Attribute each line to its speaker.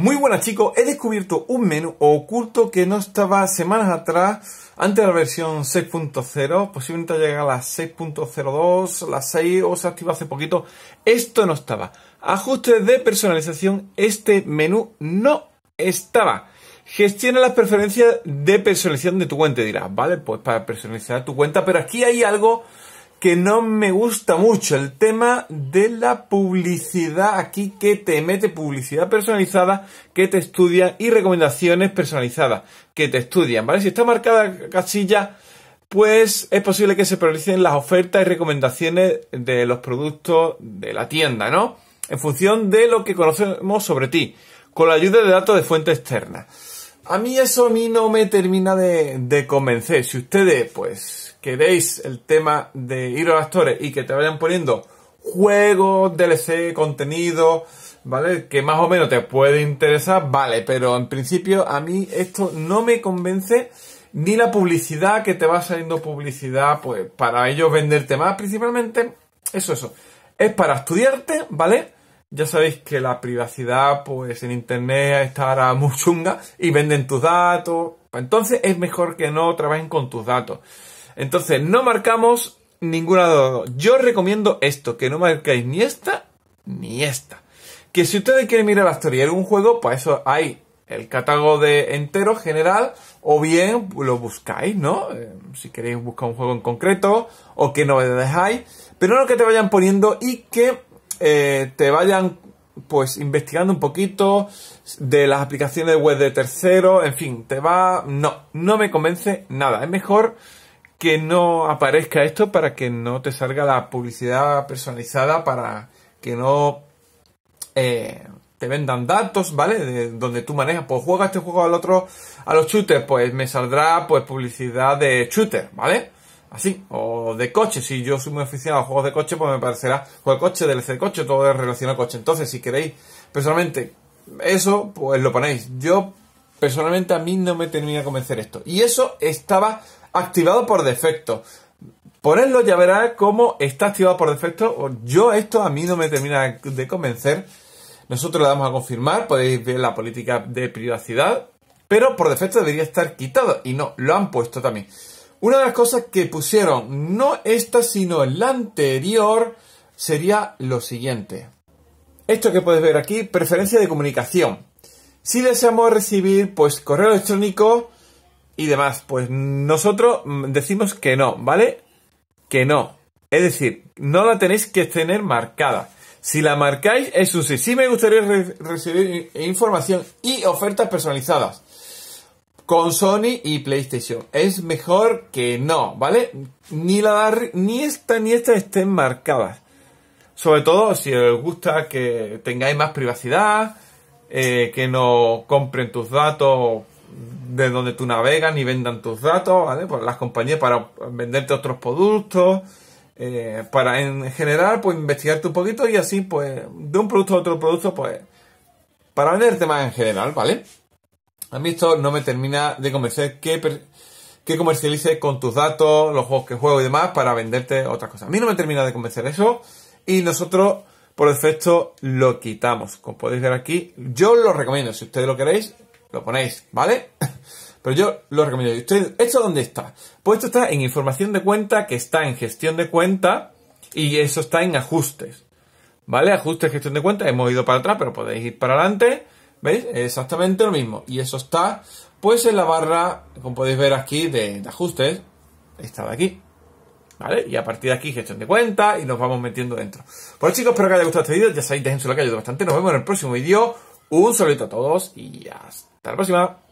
Speaker 1: Muy buenas chicos, he descubierto un menú oculto que no estaba semanas atrás, antes de la versión 6.0, posiblemente llega a la 6.02, la 6 o se activa hace poquito, esto no estaba. Ajustes de personalización, este menú no estaba. Gestiona las preferencias de personalización de tu cuenta, dirás, vale, pues para personalizar tu cuenta, pero aquí hay algo que no me gusta mucho el tema de la publicidad aquí que te mete publicidad personalizada, que te estudian y recomendaciones personalizadas que te estudian, ¿vale? Si está marcada casilla, pues es posible que se prioricen las ofertas y recomendaciones de los productos de la tienda, ¿no? En función de lo que conocemos sobre ti, con la ayuda de datos de fuente externa. A mí eso a mí no me termina de, convencer. Si ustedes, pues, queréis el tema de ir a los actores y que te vayan poniendo juegos, DLC, contenido, ¿vale? Que más o menos te puede interesar, vale, pero en principio a mí esto no me convence ni la publicidad que te va saliendo publicidad, pues para ellos venderte más, principalmente, eso, eso. Es para estudiarte, ¿vale? Ya sabéis que la privacidad, pues en internet estará muy chunga y venden tus datos. Pues entonces es mejor que no trabajen con tus datos. Entonces no marcamos ninguna de las dos. Yo recomiendo esto, que no marquéis ni esta ni esta. Que si ustedes quieren mirar la historia de un juego, pues eso hay el catálogo de entero general o bien lo buscáis, ¿no? Eh, si queréis buscar un juego en concreto o que novedades dejáis. pero no que te vayan poniendo y que eh, te vayan pues investigando un poquito de las aplicaciones web de terceros, en fin, te va... No, no me convence nada. Es mejor que no aparezca esto para que no te salga la publicidad personalizada, para que no eh, te vendan datos, ¿vale? De donde tú manejas, pues juegas este juego al otro, a los shooters, pues me saldrá pues publicidad de shooter, ¿vale? así, o de coche. Si yo soy muy aficionado a juegos de coche, pues me parecerá juego de coche, DLC de coche, todo es relacionado al coche. Entonces, si queréis, personalmente, eso, pues lo ponéis. Yo, personalmente, a mí no me termina de convencer esto. Y eso estaba activado por defecto. Ponerlo ya verá cómo está activado por defecto. Yo esto a mí no me termina de convencer. Nosotros le damos a confirmar, podéis ver la política de privacidad, pero por defecto debería estar quitado y no, lo han puesto también. Una de las cosas que pusieron, no esta sino la anterior, sería lo siguiente. Esto que puedes ver aquí, preferencia de comunicación. Si deseamos recibir, pues, correo electrónico y demás, pues nosotros mm, decimos que no, ¿vale? Que no. Es decir, no la tenéis que tener marcada. Si la marcáis, es sí. Sí me gustaría recibir información y ofertas personalizadas con Sony y PlayStation. Es mejor que no, ¿vale? Ni, la, ni esta ni esta estén marcadas. Sobre todo si os gusta que tengáis más privacidad, eh, que no compren tus datos de donde tú navegas ni vendan tus datos, ¿vale? Pues las compañías para venderte otros productos, eh, para en general, pues investigarte un poquito y así, pues, de un producto a otro producto, pues, para venderte más en general, ¿vale? A mí esto no me termina de convencer que, que comercialice con tus datos, los juegos que juego y demás para venderte otras cosas. A mí no me termina de convencer eso y nosotros por defecto lo quitamos. Como podéis ver aquí, yo lo recomiendo. Si ustedes lo queréis, lo ponéis, ¿vale? Pero yo lo recomiendo. ¿Y esto dónde está? Pues esto está en información de cuenta, que está en gestión de cuenta y eso está en ajustes. ¿Vale? Ajustes, gestión de cuenta. Hemos ido para atrás, pero podéis ir para adelante. ¿Veis? Exactamente lo mismo. Y eso está, pues en la barra, como podéis ver aquí, de, ajustes, Esta de aquí. ¿Vale? Y a partir de aquí, gestión de cuenta y nos vamos metiendo dentro. Pues chicos, espero que haya gustado este vídeo. Ya sabéis, dejen su like, ayuda bastante. Nos vemos en el próximo vídeo. Un saludo a todos y hasta la próxima.